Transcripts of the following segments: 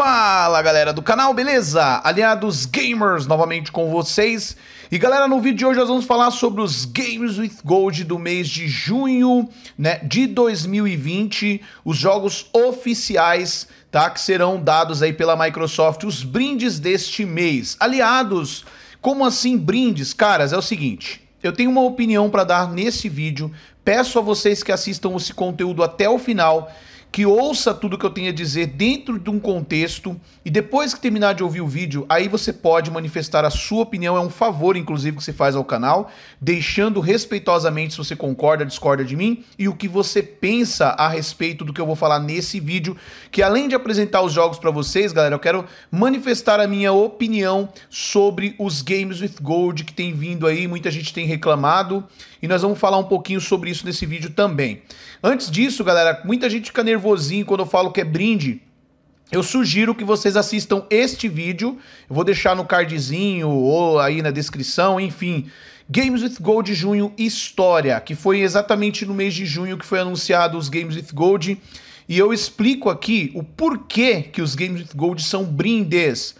Fala galera do canal, beleza? Aliados Gamers novamente com vocês. E galera, no vídeo de hoje nós vamos falar sobre os Games with Gold do mês de junho né, de 2020, os jogos oficiais tá, que serão dados aí pela Microsoft, os brindes deste mês. Aliados, como assim brindes? Caras, é o seguinte, eu tenho uma opinião para dar nesse vídeo, peço a vocês que assistam esse conteúdo até o final que ouça tudo que eu tenho a dizer dentro de um contexto e depois que terminar de ouvir o vídeo, aí você pode manifestar a sua opinião, é um favor inclusive que você faz ao canal, deixando respeitosamente se você concorda, discorda de mim e o que você pensa a respeito do que eu vou falar nesse vídeo, que além de apresentar os jogos para vocês, galera, eu quero manifestar a minha opinião sobre os games with gold que tem vindo aí, muita gente tem reclamado e nós vamos falar um pouquinho sobre isso nesse vídeo também. Antes disso, galera, muita gente fica nervosa nervosinho quando eu falo que é brinde, eu sugiro que vocês assistam este vídeo. Eu vou deixar no cardzinho ou aí na descrição, enfim. Games with Gold junho história, que foi exatamente no mês de junho que foi anunciado os Games with Gold, e eu explico aqui o porquê que os Games with Gold são brindes.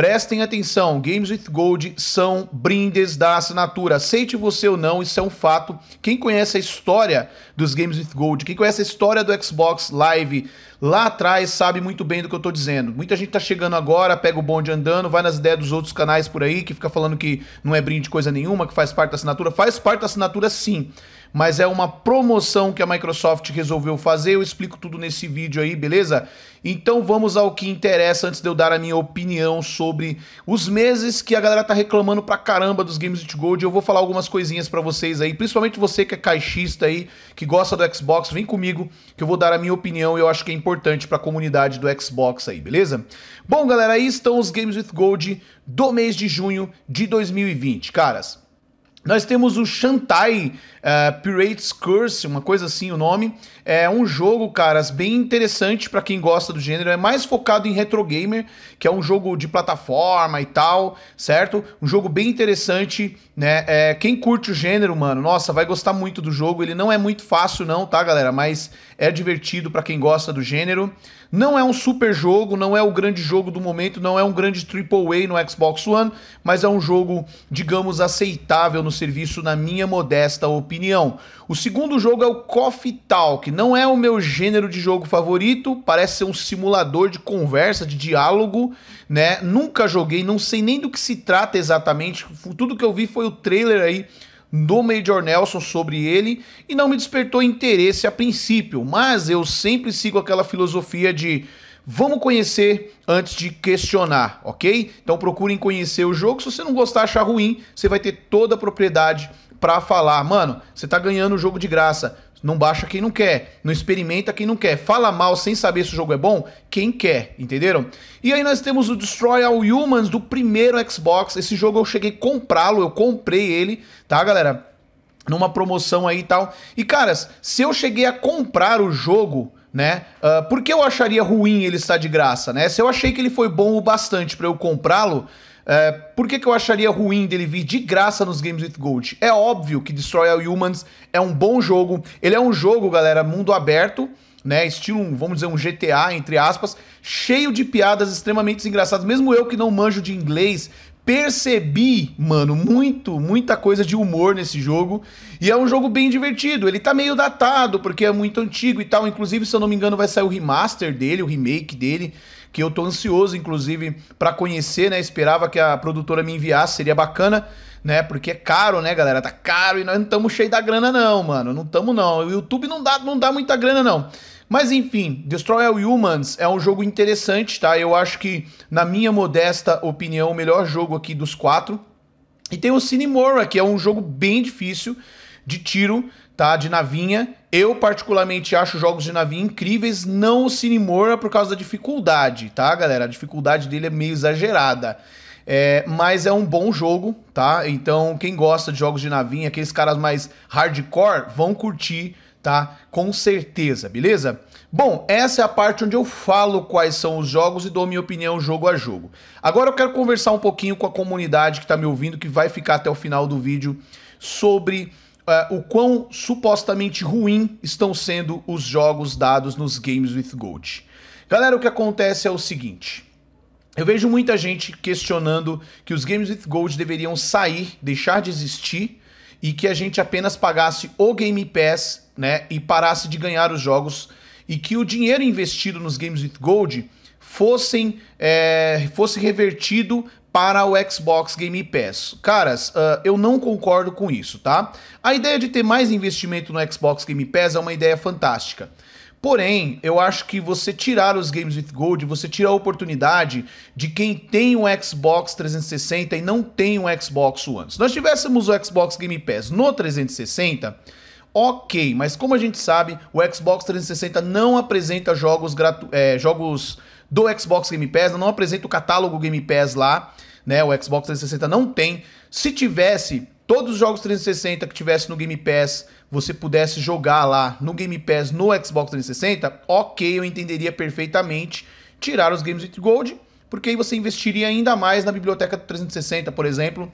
Prestem atenção, Games with Gold são brindes da assinatura. Aceite você ou não, isso é um fato. Quem conhece a história dos Games with Gold, quem conhece a história do Xbox Live lá atrás, sabe muito bem do que eu estou dizendo. Muita gente está chegando agora, pega o bonde andando, vai nas ideias dos outros canais por aí, que fica falando que não é brinde coisa nenhuma, que faz parte da assinatura. Faz parte da assinatura sim mas é uma promoção que a Microsoft resolveu fazer. Eu explico tudo nesse vídeo aí, beleza? Então vamos ao que interessa antes de eu dar a minha opinião sobre os meses que a galera tá reclamando pra caramba dos Games with Gold. Eu vou falar algumas coisinhas para vocês aí, principalmente você que é caixista aí, que gosta do Xbox, vem comigo que eu vou dar a minha opinião e eu acho que é importante para a comunidade do Xbox aí, beleza? Bom, galera, aí estão os Games with Gold do mês de junho de 2020. Caras, nós temos o Shantai uh, Pirates Curse, uma coisa assim o nome. É um jogo, caras, bem interessante para quem gosta do gênero. É mais focado em retro gamer, que é um jogo de plataforma e tal, certo? Um jogo bem interessante, né? É, quem curte o gênero, mano, nossa, vai gostar muito do jogo. Ele não é muito fácil, não, tá, galera? Mas é divertido para quem gosta do gênero. Não é um super jogo, não é o grande jogo do momento, não é um grande AAA no Xbox One, mas é um jogo, digamos, aceitável no serviço, na minha modesta opinião. O segundo jogo é o Coffee Talk, não é o meu gênero de jogo favorito, parece ser um simulador de conversa, de diálogo, né? Nunca joguei, não sei nem do que se trata exatamente, tudo que eu vi foi o trailer aí do Major Nelson sobre ele e não me despertou interesse a princípio, mas eu sempre sigo aquela filosofia de vamos conhecer antes de questionar, ok? Então procurem conhecer o jogo. Se você não gostar, achar ruim, você vai ter toda a propriedade para falar, mano, você tá ganhando o jogo de graça não baixa quem não quer, não experimenta quem não quer, fala mal sem saber se o jogo é bom, quem quer, entenderam? E aí nós temos o Destroy All Humans do primeiro Xbox. Esse jogo eu cheguei a comprá-lo, eu comprei ele, tá, galera? Numa promoção aí e tal. E caras, se eu cheguei a comprar o jogo, né? Uh, por que eu acharia ruim ele estar de graça, né? Se eu achei que ele foi bom o bastante para eu comprá-lo, é, por que, que eu acharia ruim dele vir de graça nos Games with Gold? É óbvio que Destroy All Humans é um bom jogo. Ele é um jogo, galera, mundo aberto, né? Estilo, vamos dizer, um GTA, entre aspas, cheio de piadas extremamente engraçadas. Mesmo eu que não manjo de inglês, percebi, mano, muito, muita coisa de humor nesse jogo. E é um jogo bem divertido. Ele tá meio datado, porque é muito antigo e tal. Inclusive, se eu não me engano, vai sair o remaster dele, o remake dele que eu tô ansioso, inclusive, para conhecer, né? Esperava que a produtora me enviasse, seria bacana, né? Porque é caro, né, galera? Tá caro e nós não estamos cheio da grana, não, mano. Não estamos, não. O YouTube não dá, não dá muita grana, não. Mas enfim, Destroy All Humans é um jogo interessante, tá? Eu acho que, na minha modesta opinião, o melhor jogo aqui dos quatro. E tem o Cinemora, que é um jogo bem difícil de tiro, tá? De navinha. Eu, particularmente, acho jogos de navinha incríveis, não o Cinemora por causa da dificuldade, tá, galera? A dificuldade dele é meio exagerada. É, mas é um bom jogo, tá? Então, quem gosta de jogos de navinha, aqueles caras mais hardcore, vão curtir, tá? Com certeza, beleza? Bom, essa é a parte onde eu falo quais são os jogos e dou minha opinião jogo a jogo. Agora eu quero conversar um pouquinho com a comunidade que está me ouvindo, que vai ficar até o final do vídeo, sobre uh, o quão supostamente ruim estão sendo os jogos dados nos Games with Gold. Galera, o que acontece é o seguinte. Eu vejo muita gente questionando que os Games with Gold deveriam sair, deixar de existir e que a gente apenas pagasse o Game Pass, né, e parasse de ganhar os jogos e que o dinheiro investido nos Games with Gold fossem é, fosse revertido para o Xbox Game Pass. Caras, uh, eu não concordo com isso, tá? A ideia de ter mais investimento no Xbox Game Pass é uma ideia fantástica. Porém, eu acho que você tirar os games with gold, você tira a oportunidade de quem tem o um Xbox 360 e não tem o um Xbox One. Se nós tivéssemos o Xbox Game Pass no 360, ok, mas como a gente sabe, o Xbox 360 não apresenta jogos, gratu é, jogos do Xbox Game Pass, não apresenta o catálogo Game Pass lá, né? O Xbox 360 não tem. Se tivesse todos os jogos 360 que tivesse no Game Pass, você pudesse jogar lá no Game Pass no Xbox 360, OK, eu entenderia perfeitamente tirar os games with gold, porque aí você investiria ainda mais na biblioteca 360, por exemplo,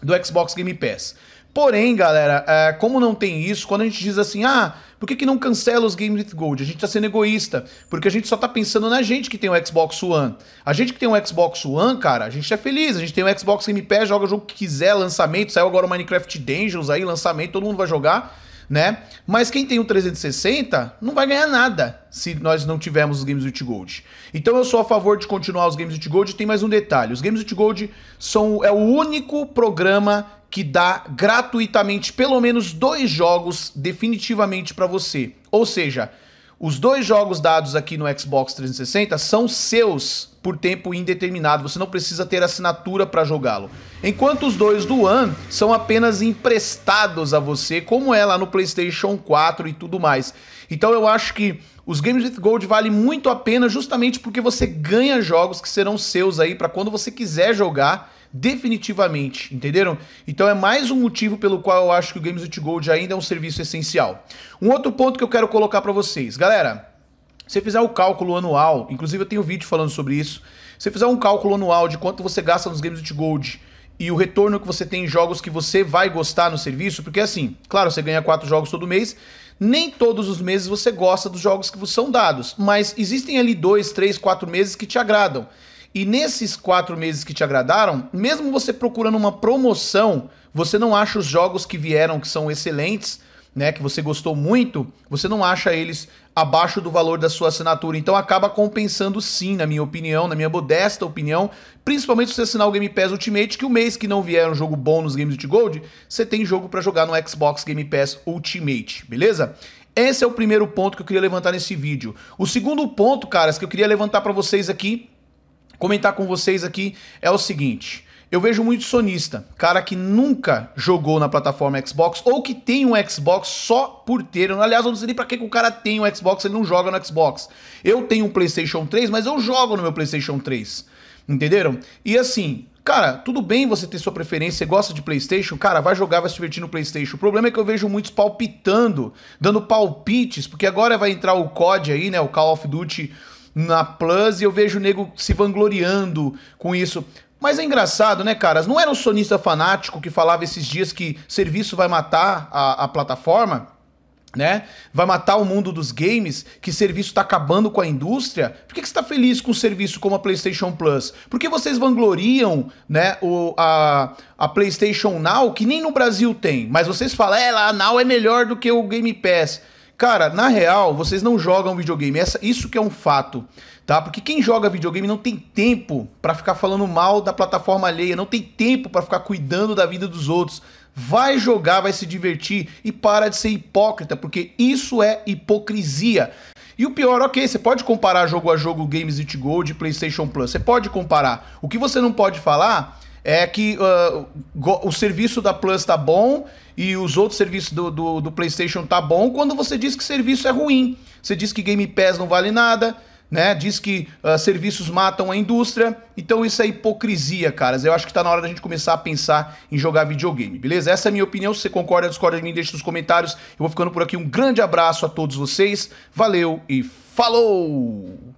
do Xbox Game Pass. Porém, galera, é, como não tem isso, quando a gente diz assim, ah, por que, que não cancela os Games with Gold? A gente tá sendo egoísta, porque a gente só tá pensando na gente que tem o Xbox One. A gente que tem o Xbox One, cara, a gente é feliz, a gente tem o Xbox Game Pass, joga o jogo que quiser, lançamento, saiu agora o Minecraft Dungeons aí, lançamento, todo mundo vai jogar, né? Mas quem tem o 360 não vai ganhar nada se nós não tivermos os Games with Gold. Então eu sou a favor de continuar os Games with Gold, tem mais um detalhe, os Games with Gold são, é o único programa que dá gratuitamente pelo menos dois jogos definitivamente para você. Ou seja, os dois jogos dados aqui no Xbox 360 são seus por tempo indeterminado. Você não precisa ter assinatura para jogá-lo. Enquanto os dois do One são apenas emprestados a você, como é lá no PlayStation 4 e tudo mais. Então eu acho que os Games with Gold vale muito a pena justamente porque você ganha jogos que serão seus aí para quando você quiser jogar definitivamente, entenderam? Então é mais um motivo pelo qual eu acho que o Games with Gold ainda é um serviço essencial. Um outro ponto que eu quero colocar para vocês, galera, se fizer o cálculo anual, inclusive eu tenho um vídeo falando sobre isso, se fizer um cálculo anual de quanto você gasta nos Games with Gold e o retorno que você tem em jogos que você vai gostar no serviço, porque assim, claro, você ganha quatro jogos todo mês, nem todos os meses você gosta dos jogos que vos são dados, mas existem ali dois, três, quatro meses que te agradam. E nesses quatro meses que te agradaram, mesmo você procurando uma promoção, você não acha os jogos que vieram que são excelentes né, que você gostou muito, você não acha eles abaixo do valor da sua assinatura. Então acaba compensando sim, na minha opinião, na minha modesta opinião, principalmente se você assinar o Game Pass Ultimate, que o mês que não vier um jogo bom nos games de Gold, você tem jogo para jogar no Xbox Game Pass Ultimate, beleza? Esse é o primeiro ponto que eu queria levantar nesse vídeo. O segundo ponto, caras, que eu queria levantar para vocês aqui, comentar com vocês aqui é o seguinte: eu vejo muito sonista, cara que nunca jogou na plataforma Xbox ou que tem um Xbox só por ter. Aliás, eu não sei nem pra que, que o cara tem um Xbox, ele não joga no Xbox. Eu tenho um PlayStation 3, mas eu jogo no meu PlayStation 3. Entenderam? E assim, cara, tudo bem você ter sua preferência, você gosta de PlayStation, cara, vai jogar, vai se divertir no PlayStation. O problema é que eu vejo muitos palpitando, dando palpites, porque agora vai entrar o COD aí, né? O Call of Duty na Plus e eu vejo o nego se vangloriando com isso. Mas é engraçado, né, caras? Não era um sonista fanático que falava esses dias que serviço vai matar a, a plataforma? Né? Vai matar o mundo dos games, que serviço está acabando com a indústria. Por que, que você está feliz com um serviço como a PlayStation Plus? Por que vocês vangloriam né, o, a, a PlayStation Now, que nem no Brasil tem, mas vocês falam, é, a Now é melhor do que o Game Pass. Cara, na real, vocês não jogam videogame. Essa, isso que é um fato, tá? Porque quem joga videogame não tem tempo para ficar falando mal da plataforma alheia, não tem tempo para ficar cuidando da vida dos outros. Vai jogar, vai se divertir e para de ser hipócrita, porque isso é hipocrisia. E o pior, ok, você pode comparar jogo a jogo Games It Gold e PlayStation Plus, você pode comparar. O que você não pode falar é que uh, o serviço da Plus tá bom e os outros serviços do, do, do, PlayStation tá bom quando você diz que serviço é ruim. Você diz que Game Pass não vale nada, né? Diz que uh, serviços matam a indústria. Então isso é hipocrisia, caras. Eu acho que tá na hora da gente começar a pensar em jogar videogame, beleza? Essa é a minha opinião. Se você concorda, discorda de mim, deixa nos comentários. Eu vou ficando por aqui. Um grande abraço a todos vocês. Valeu e falou!